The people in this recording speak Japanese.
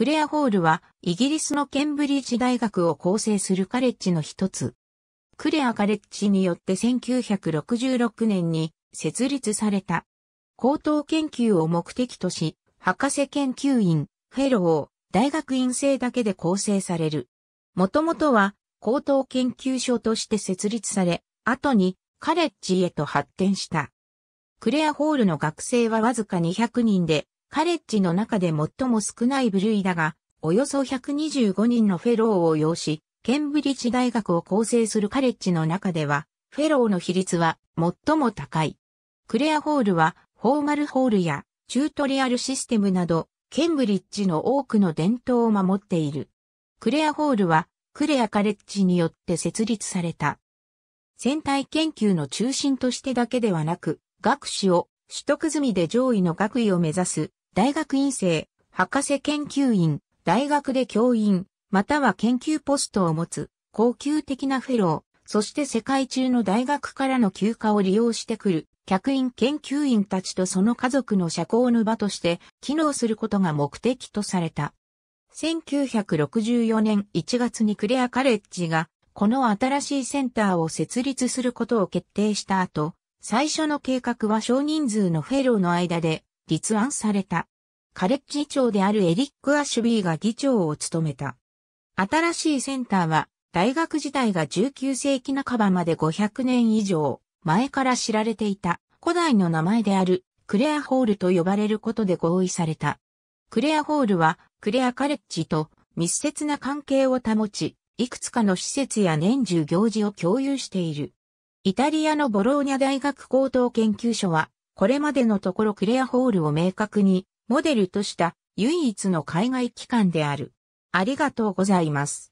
クレアホールはイギリスのケンブリッジ大学を構成するカレッジの一つ。クレアカレッジによって1966年に設立された。高等研究を目的とし、博士研究員、フェロー、大学院生だけで構成される。もともとは高等研究所として設立され、後にカレッジへと発展した。クレアホールの学生はわずか200人で、カレッジの中で最も少ない部類だが、およそ125人のフェローを要し、ケンブリッジ大学を構成するカレッジの中では、フェローの比率は最も高い。クレアホールは、フォーマルホールやチュートリアルシステムなど、ケンブリッジの多くの伝統を守っている。クレアホールは、クレアカレッジによって設立された。戦隊研究の中心としてだけではなく、学士を取得済みで上位の学位を目指す大学院生、博士研究員、大学で教員、または研究ポストを持つ、高級的なフェロー、そして世界中の大学からの休暇を利用してくる、客員研究員たちとその家族の社交の場として機能することが目的とされた。1964年1月にクレアカレッジがこの新しいセンターを設立することを決定した後、最初の計画は少人数のフェローの間で立案された。カレッジ長であるエリック・アシュビーが議長を務めた。新しいセンターは、大学時代が19世紀半ばまで500年以上前から知られていた古代の名前であるクレアホールと呼ばれることで合意された。クレアホールはクレアカレッジと密接な関係を保ち、いくつかの施設や年中行事を共有している。イタリアのボローニャ大学高等研究所はこれまでのところクレアホールを明確にモデルとした唯一の海外機関である。ありがとうございます。